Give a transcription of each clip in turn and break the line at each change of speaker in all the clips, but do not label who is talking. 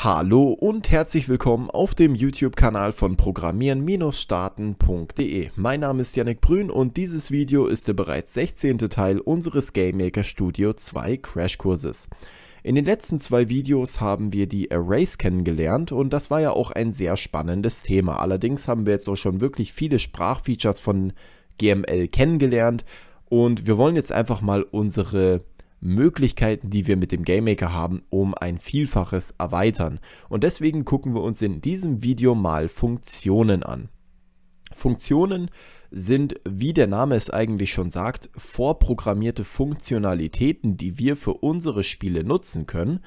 Hallo und herzlich willkommen auf dem YouTube-Kanal von Programmieren-Starten.de. Mein Name ist Yannick Brün und dieses Video ist der bereits 16. Teil unseres GameMaker Studio 2 Crashkurses. In den letzten zwei Videos haben wir die Arrays kennengelernt und das war ja auch ein sehr spannendes Thema. Allerdings haben wir jetzt auch schon wirklich viele Sprachfeatures von GML kennengelernt und wir wollen jetzt einfach mal unsere Möglichkeiten, die wir mit dem Game Maker haben, um ein Vielfaches erweitern. Und deswegen gucken wir uns in diesem Video mal Funktionen an. Funktionen sind, wie der Name es eigentlich schon sagt, vorprogrammierte Funktionalitäten, die wir für unsere Spiele nutzen können.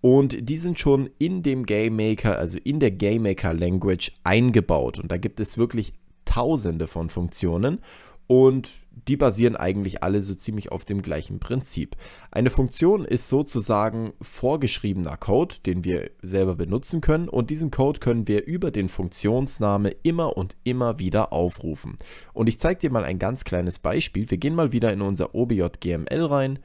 Und die sind schon in dem Game Maker, also in der Game Maker Language eingebaut. Und da gibt es wirklich tausende von Funktionen und die basieren eigentlich alle so ziemlich auf dem gleichen Prinzip. Eine Funktion ist sozusagen vorgeschriebener Code, den wir selber benutzen können und diesen Code können wir über den Funktionsname immer und immer wieder aufrufen. Und ich zeige dir mal ein ganz kleines Beispiel. Wir gehen mal wieder in unser OBJGML rein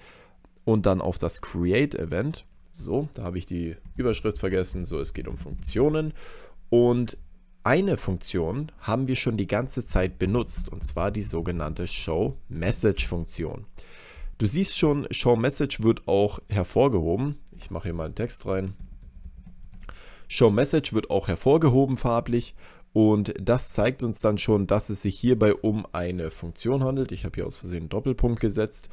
und dann auf das Create Event. So, da habe ich die Überschrift vergessen. So, es geht um Funktionen. Und eine Funktion haben wir schon die ganze Zeit benutzt, und zwar die sogenannte Show Message Funktion. Du siehst schon, Show Message wird auch hervorgehoben. Ich mache hier mal einen Text rein. Show Message wird auch hervorgehoben farblich und das zeigt uns dann schon, dass es sich hierbei um eine Funktion handelt. Ich habe hier aus Versehen einen Doppelpunkt gesetzt.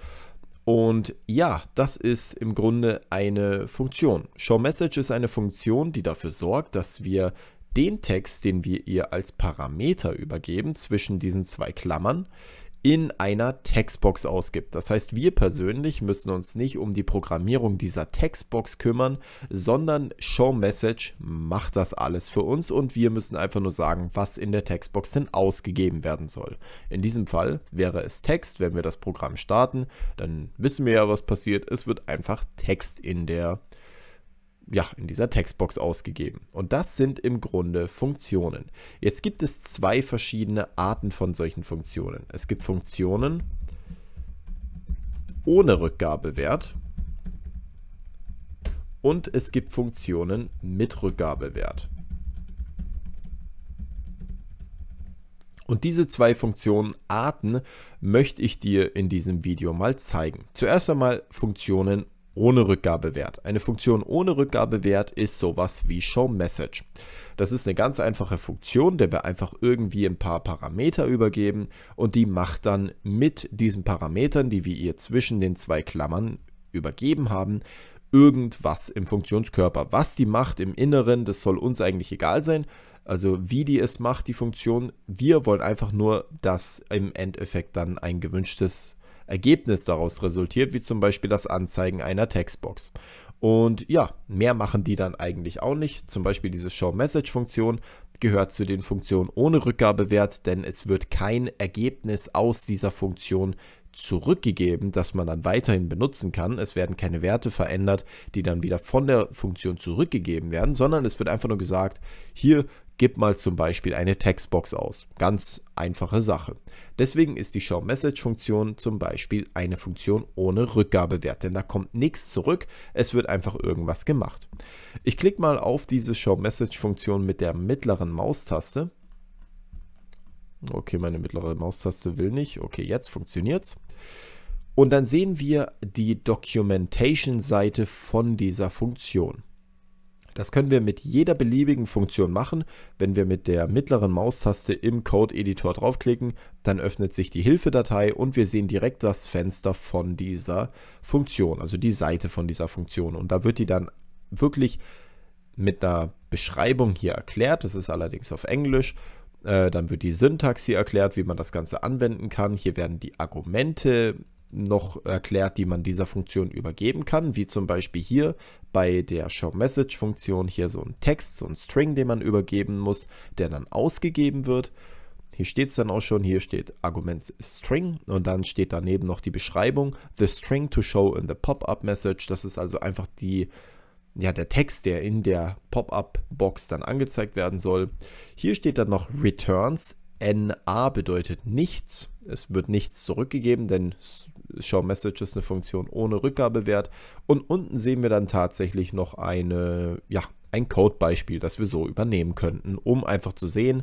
Und ja, das ist im Grunde eine Funktion. ShowMessage ist eine Funktion, die dafür sorgt, dass wir den Text, den wir ihr als Parameter übergeben zwischen diesen zwei Klammern, in einer Textbox ausgibt. Das heißt, wir persönlich müssen uns nicht um die Programmierung dieser Textbox kümmern, sondern ShowMessage macht das alles für uns und wir müssen einfach nur sagen, was in der Textbox denn ausgegeben werden soll. In diesem Fall wäre es Text, wenn wir das Programm starten, dann wissen wir ja, was passiert. Es wird einfach Text in der ja, in dieser Textbox ausgegeben. Und das sind im Grunde Funktionen. Jetzt gibt es zwei verschiedene Arten von solchen Funktionen. Es gibt Funktionen ohne Rückgabewert und es gibt Funktionen mit Rückgabewert. Und diese zwei Funktionenarten möchte ich dir in diesem Video mal zeigen. Zuerst einmal Funktionen ohne Rückgabewert. Eine Funktion ohne Rückgabewert ist sowas wie ShowMessage. Das ist eine ganz einfache Funktion, der wir einfach irgendwie ein paar Parameter übergeben und die macht dann mit diesen Parametern, die wir ihr zwischen den zwei Klammern übergeben haben, irgendwas im Funktionskörper. Was die macht im Inneren, das soll uns eigentlich egal sein. Also wie die es macht, die Funktion. Wir wollen einfach nur, dass im Endeffekt dann ein gewünschtes Ergebnis daraus resultiert, wie zum Beispiel das Anzeigen einer Textbox. Und ja, mehr machen die dann eigentlich auch nicht. Zum Beispiel diese Show-Message-Funktion gehört zu den Funktionen ohne Rückgabewert, denn es wird kein Ergebnis aus dieser Funktion zurückgegeben, das man dann weiterhin benutzen kann. Es werden keine Werte verändert, die dann wieder von der Funktion zurückgegeben werden, sondern es wird einfach nur gesagt, hier Gib mal zum Beispiel eine Textbox aus. Ganz einfache Sache. Deswegen ist die Show-Message-Funktion zum Beispiel eine Funktion ohne Rückgabewert, denn da kommt nichts zurück, es wird einfach irgendwas gemacht. Ich klicke mal auf diese Show-Message-Funktion mit der mittleren Maustaste. Okay, meine mittlere Maustaste will nicht. Okay, jetzt funktioniert's. Und dann sehen wir die Documentation-Seite von dieser Funktion. Das können wir mit jeder beliebigen Funktion machen. Wenn wir mit der mittleren Maustaste im Code-Editor draufklicken, dann öffnet sich die Hilfedatei und wir sehen direkt das Fenster von dieser Funktion, also die Seite von dieser Funktion. Und da wird die dann wirklich mit einer Beschreibung hier erklärt. Das ist allerdings auf Englisch. Äh, dann wird die Syntax hier erklärt, wie man das Ganze anwenden kann. Hier werden die Argumente noch erklärt, die man dieser Funktion übergeben kann, wie zum Beispiel hier bei der ShowMessage-Funktion hier so ein Text, so ein String, den man übergeben muss, der dann ausgegeben wird. Hier steht es dann auch schon, hier steht Argument String und dann steht daneben noch die Beschreibung, the string to show in the Pop-up Message. Das ist also einfach die, ja, der Text, der in der Pop-up-Box dann angezeigt werden soll. Hier steht dann noch Returns NA bedeutet nichts. Es wird nichts zurückgegeben, denn Show Message ist eine Funktion ohne Rückgabewert. Und unten sehen wir dann tatsächlich noch eine, ja, ein Codebeispiel, das wir so übernehmen könnten, um einfach zu sehen,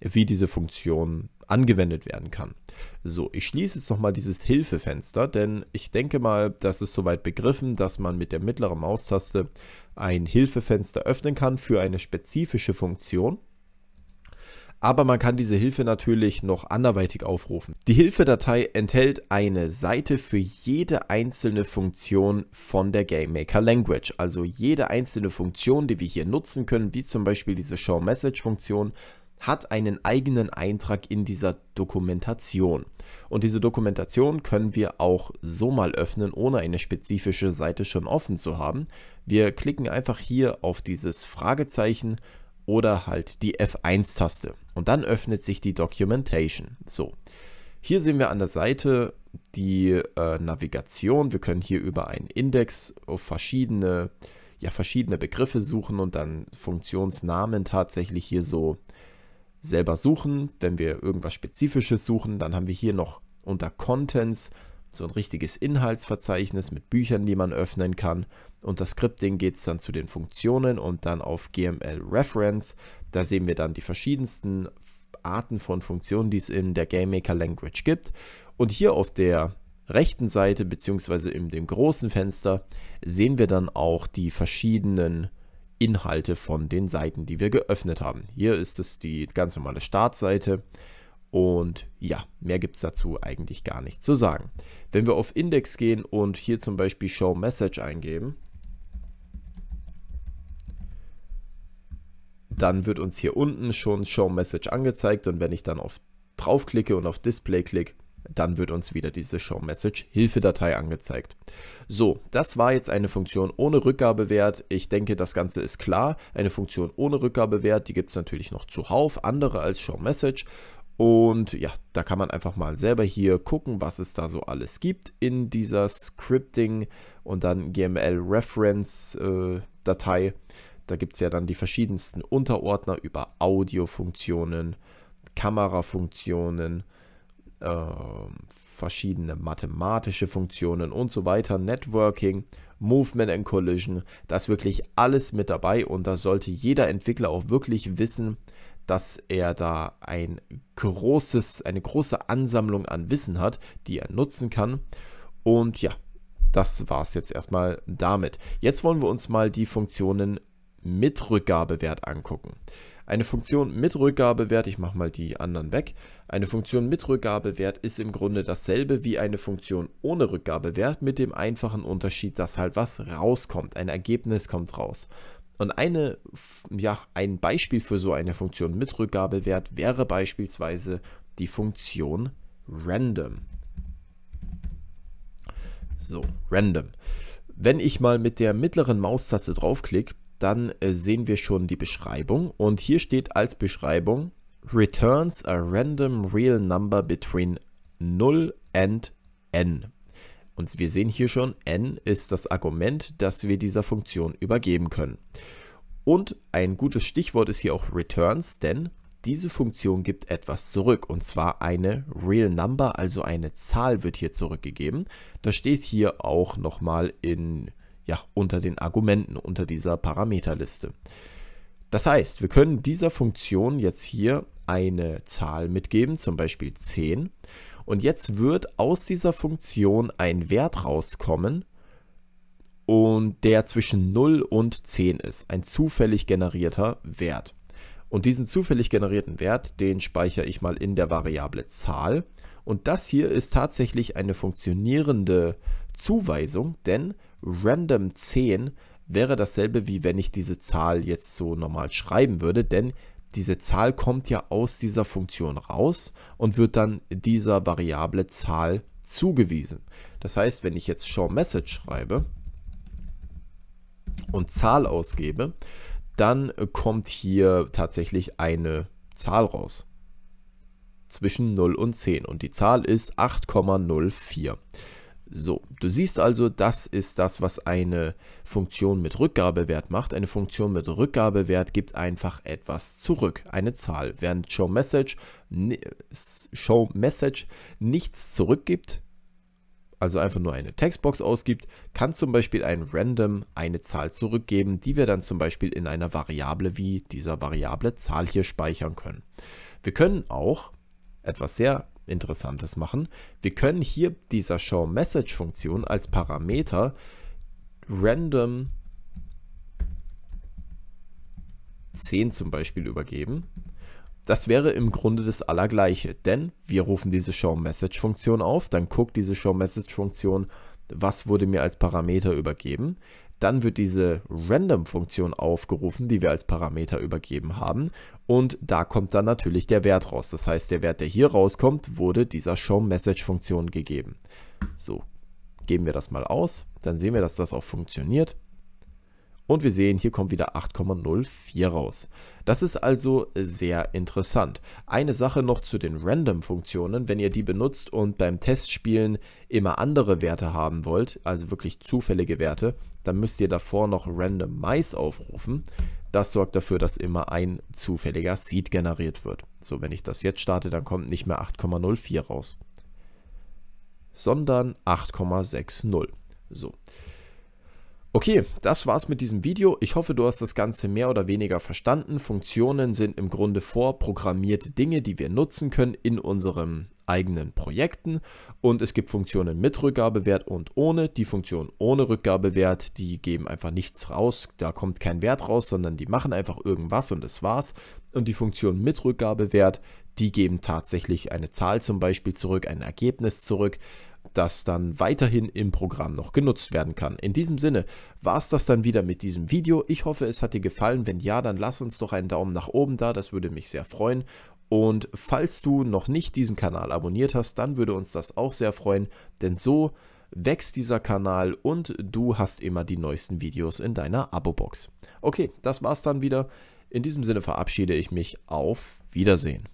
wie diese Funktion angewendet werden kann. So, ich schließe jetzt nochmal dieses Hilfefenster, denn ich denke mal, das ist soweit begriffen, dass man mit der mittleren Maustaste ein Hilfefenster öffnen kann für eine spezifische Funktion aber man kann diese Hilfe natürlich noch anderweitig aufrufen. Die Hilfedatei enthält eine Seite für jede einzelne Funktion von der GameMaker Language. Also jede einzelne Funktion, die wir hier nutzen können, wie zum Beispiel diese Show Message Funktion, hat einen eigenen Eintrag in dieser Dokumentation. Und diese Dokumentation können wir auch so mal öffnen, ohne eine spezifische Seite schon offen zu haben. Wir klicken einfach hier auf dieses Fragezeichen oder halt die F1-Taste. Und dann öffnet sich die Documentation. So, hier sehen wir an der Seite die äh, Navigation. Wir können hier über einen Index auf verschiedene, ja, verschiedene Begriffe suchen und dann Funktionsnamen tatsächlich hier so selber suchen. Wenn wir irgendwas Spezifisches suchen, dann haben wir hier noch unter Contents so ein richtiges Inhaltsverzeichnis mit Büchern, die man öffnen kann. Unter Scripting geht es dann zu den Funktionen und dann auf GML Reference. Da sehen wir dann die verschiedensten Arten von Funktionen, die es in der GameMaker Language gibt. Und hier auf der rechten Seite beziehungsweise in dem großen Fenster sehen wir dann auch die verschiedenen Inhalte von den Seiten, die wir geöffnet haben. Hier ist es die ganz normale Startseite und ja, mehr gibt es dazu eigentlich gar nicht zu sagen. Wenn wir auf Index gehen und hier zum Beispiel Show Message eingeben, dann wird uns hier unten schon Show Message angezeigt und wenn ich dann auf draufklicke und auf Display klicke, dann wird uns wieder diese Show Message Hilfedatei angezeigt. So, das war jetzt eine Funktion ohne Rückgabewert. Ich denke, das Ganze ist klar. Eine Funktion ohne Rückgabewert, die gibt es natürlich noch zuhauf, andere als Show Message. Und ja, da kann man einfach mal selber hier gucken, was es da so alles gibt in dieser Scripting und dann GML Reference äh, Datei. Da gibt es ja dann die verschiedensten Unterordner über Audiofunktionen, Kamerafunktionen, äh, verschiedene mathematische Funktionen und so weiter, Networking, Movement and Collision, da ist wirklich alles mit dabei und da sollte jeder Entwickler auch wirklich wissen, dass er da ein großes, eine große Ansammlung an Wissen hat, die er nutzen kann. Und ja, das war es jetzt erstmal damit. Jetzt wollen wir uns mal die Funktionen mit Rückgabewert angucken. Eine Funktion mit Rückgabewert, ich mache mal die anderen weg, eine Funktion mit Rückgabewert ist im Grunde dasselbe wie eine Funktion ohne Rückgabewert mit dem einfachen Unterschied, dass halt was rauskommt, ein Ergebnis kommt raus. Und eine, ja, ein Beispiel für so eine Funktion mit Rückgabewert wäre beispielsweise die Funktion random. So, random. Wenn ich mal mit der mittleren Maustaste draufklicke, dann äh, sehen wir schon die Beschreibung und hier steht als Beschreibung returns a random real number between 0 and n. Und wir sehen hier schon, n ist das Argument, das wir dieser Funktion übergeben können. Und ein gutes Stichwort ist hier auch returns, denn diese Funktion gibt etwas zurück und zwar eine real number, also eine Zahl wird hier zurückgegeben. Das steht hier auch nochmal in ja, unter den Argumenten, unter dieser Parameterliste. Das heißt, wir können dieser Funktion jetzt hier eine Zahl mitgeben, zum Beispiel 10. Und jetzt wird aus dieser Funktion ein Wert rauskommen, und der zwischen 0 und 10 ist. Ein zufällig generierter Wert. Und diesen zufällig generierten Wert, den speichere ich mal in der Variable Zahl. Und das hier ist tatsächlich eine funktionierende Zuweisung, denn random 10 wäre dasselbe wie wenn ich diese Zahl jetzt so normal schreiben würde, denn diese Zahl kommt ja aus dieser Funktion raus und wird dann dieser Variable Zahl zugewiesen. Das heißt, wenn ich jetzt show message schreibe und Zahl ausgebe, dann kommt hier tatsächlich eine Zahl raus zwischen 0 und 10 und die Zahl ist 8,04. So, du siehst also, das ist das, was eine Funktion mit Rückgabewert macht. Eine Funktion mit Rückgabewert gibt einfach etwas zurück, eine Zahl. Während showMessage Show Message nichts zurückgibt, also einfach nur eine Textbox ausgibt, kann zum Beispiel ein Random eine Zahl zurückgeben, die wir dann zum Beispiel in einer Variable wie dieser Variable Zahl hier speichern können. Wir können auch etwas sehr Interessantes machen. Wir können hier dieser Show-Message-Funktion als Parameter random 10 zum Beispiel übergeben. Das wäre im Grunde das Allergleiche, denn wir rufen diese Show-Message-Funktion auf, dann guckt diese Show-Message-Funktion, was wurde mir als Parameter übergeben. Dann wird diese Random-Funktion aufgerufen, die wir als Parameter übergeben haben. Und da kommt dann natürlich der Wert raus. Das heißt, der Wert, der hier rauskommt, wurde dieser showmessage funktion gegeben. So, geben wir das mal aus. Dann sehen wir, dass das auch funktioniert. Und wir sehen, hier kommt wieder 8,04 raus. Das ist also sehr interessant. Eine Sache noch zu den Random-Funktionen, wenn ihr die benutzt und beim Testspielen immer andere Werte haben wollt, also wirklich zufällige Werte, dann müsst ihr davor noch Random Randomize aufrufen. Das sorgt dafür, dass immer ein zufälliger Seed generiert wird. So, wenn ich das jetzt starte, dann kommt nicht mehr 8,04 raus, sondern 8,60. So. Okay, das war's mit diesem Video. Ich hoffe, du hast das Ganze mehr oder weniger verstanden. Funktionen sind im Grunde vorprogrammierte Dinge, die wir nutzen können in unserem eigenen Projekten und es gibt Funktionen mit Rückgabewert und ohne. Die Funktionen ohne Rückgabewert, die geben einfach nichts raus, da kommt kein Wert raus, sondern die machen einfach irgendwas und das war's. Und die Funktionen mit Rückgabewert, die geben tatsächlich eine Zahl zum Beispiel zurück, ein Ergebnis zurück das dann weiterhin im Programm noch genutzt werden kann. In diesem Sinne war es das dann wieder mit diesem Video. Ich hoffe, es hat dir gefallen. Wenn ja, dann lass uns doch einen Daumen nach oben da, das würde mich sehr freuen. Und falls du noch nicht diesen Kanal abonniert hast, dann würde uns das auch sehr freuen, denn so wächst dieser Kanal und du hast immer die neuesten Videos in deiner Abo-Box. Okay, das war's dann wieder. In diesem Sinne verabschiede ich mich. Auf Wiedersehen.